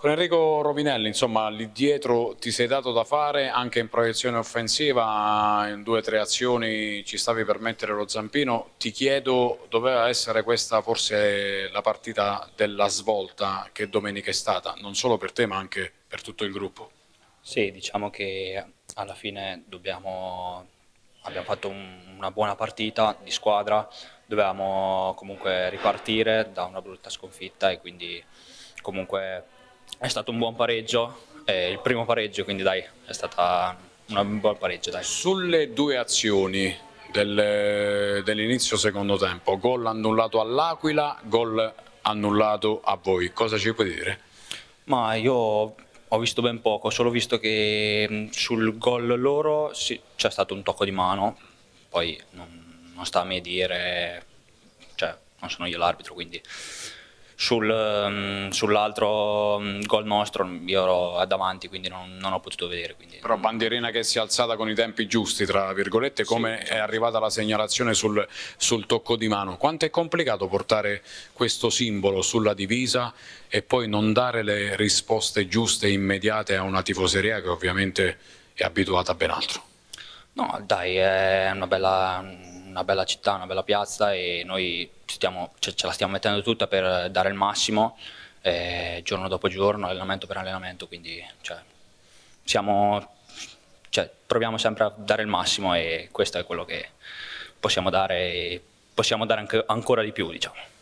Con Enrico Rovinelli, insomma, lì dietro ti sei dato da fare anche in proiezione offensiva, in due o tre azioni ci stavi per mettere lo zampino. Ti chiedo, doveva essere questa forse la partita della svolta che domenica è stata, non solo per te ma anche per tutto il gruppo? Sì, diciamo che alla fine dobbiamo, abbiamo fatto un, una buona partita di squadra, dovevamo comunque ripartire da una brutta sconfitta e quindi comunque è stato un buon pareggio, eh, il primo pareggio, quindi dai, è stato un buon pareggio. Dai. Sulle due azioni del, dell'inizio secondo tempo, gol annullato all'Aquila, gol annullato a voi, cosa ci puoi dire? Ma io ho visto ben poco, ho solo visto che mm, sul gol loro sì, c'è stato un tocco di mano, poi non, non sta a me dire, cioè non sono io l'arbitro, quindi sul, ehm, sull'altro mm, gol nostro io ero davanti quindi non, non, ho potuto vedere. Quindi. Però bandierina che si è alzata con i tempi giusti, tra virgolette, come sì. è arrivata la segnalazione sul, sul tocco di mano. Quanto è complicato portare questo simbolo sulla divisa e poi non dare le risposte giuste e immediate a una tifoseria che ovviamente è abituata a ben altro? No, dai, è una bella una bella città, una bella piazza e noi stiamo, ce, ce, la stiamo mettendo tutta per dare il massimo eh, giorno dopo giorno, allenamento per allenamento, quindi cioè, siamo, cioè, proviamo sempre a dare il massimo e questo è quello che possiamo dare possiamo dare anche, ancora di più diciamo.